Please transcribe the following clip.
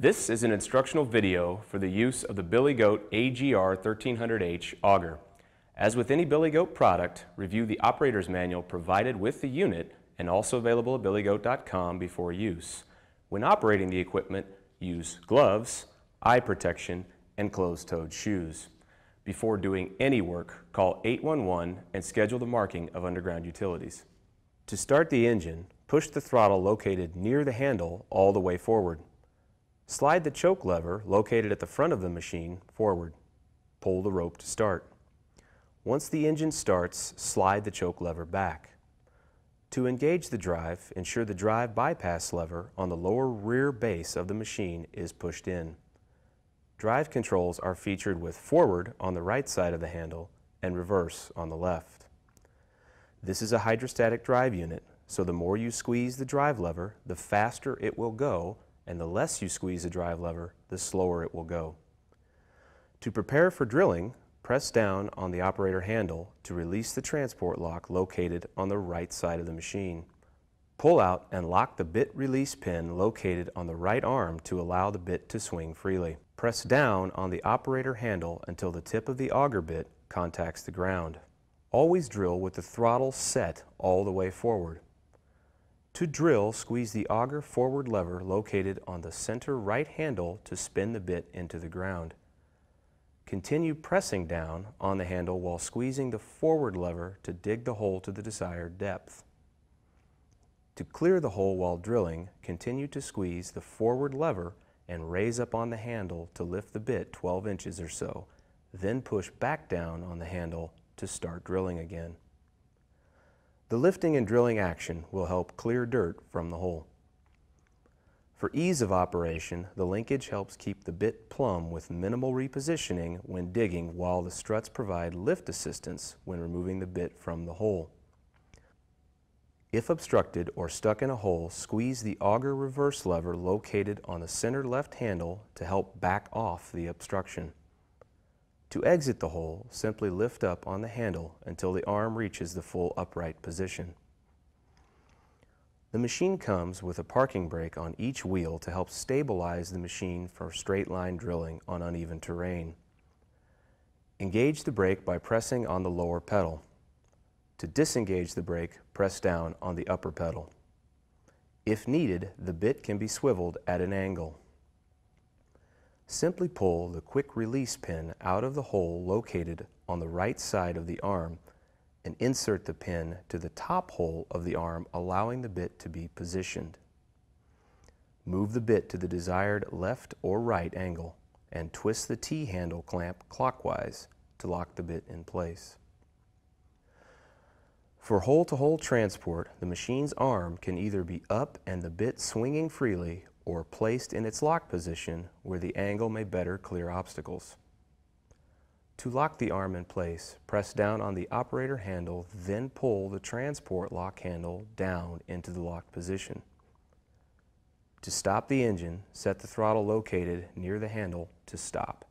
This is an instructional video for the use of the Billy Goat AGR 1300H auger. As with any Billy Goat product, review the operator's manual provided with the unit and also available at billygoat.com before use. When operating the equipment, use gloves, eye protection, and closed-toed shoes. Before doing any work, call 811 and schedule the marking of underground utilities. To start the engine, push the throttle located near the handle all the way forward. Slide the choke lever located at the front of the machine forward. Pull the rope to start. Once the engine starts, slide the choke lever back. To engage the drive, ensure the drive bypass lever on the lower rear base of the machine is pushed in. Drive controls are featured with forward on the right side of the handle and reverse on the left. This is a hydrostatic drive unit, so the more you squeeze the drive lever, the faster it will go and the less you squeeze the drive lever, the slower it will go. To prepare for drilling, press down on the operator handle to release the transport lock located on the right side of the machine. Pull out and lock the bit release pin located on the right arm to allow the bit to swing freely. Press down on the operator handle until the tip of the auger bit contacts the ground. Always drill with the throttle set all the way forward. To drill, squeeze the auger forward lever located on the center right handle to spin the bit into the ground. Continue pressing down on the handle while squeezing the forward lever to dig the hole to the desired depth. To clear the hole while drilling, continue to squeeze the forward lever and raise up on the handle to lift the bit 12 inches or so, then push back down on the handle to start drilling again. The lifting and drilling action will help clear dirt from the hole. For ease of operation, the linkage helps keep the bit plumb with minimal repositioning when digging while the struts provide lift assistance when removing the bit from the hole. If obstructed or stuck in a hole, squeeze the auger reverse lever located on the center left handle to help back off the obstruction. To exit the hole, simply lift up on the handle until the arm reaches the full upright position. The machine comes with a parking brake on each wheel to help stabilize the machine for straight line drilling on uneven terrain. Engage the brake by pressing on the lower pedal. To disengage the brake, press down on the upper pedal. If needed, the bit can be swiveled at an angle. Simply pull the quick release pin out of the hole located on the right side of the arm and insert the pin to the top hole of the arm allowing the bit to be positioned. Move the bit to the desired left or right angle and twist the T-handle clamp clockwise to lock the bit in place. For hole-to-hole -hole transport, the machine's arm can either be up and the bit swinging freely or placed in its lock position where the angle may better clear obstacles. To lock the arm in place, press down on the operator handle, then pull the transport lock handle down into the locked position. To stop the engine, set the throttle located near the handle to stop.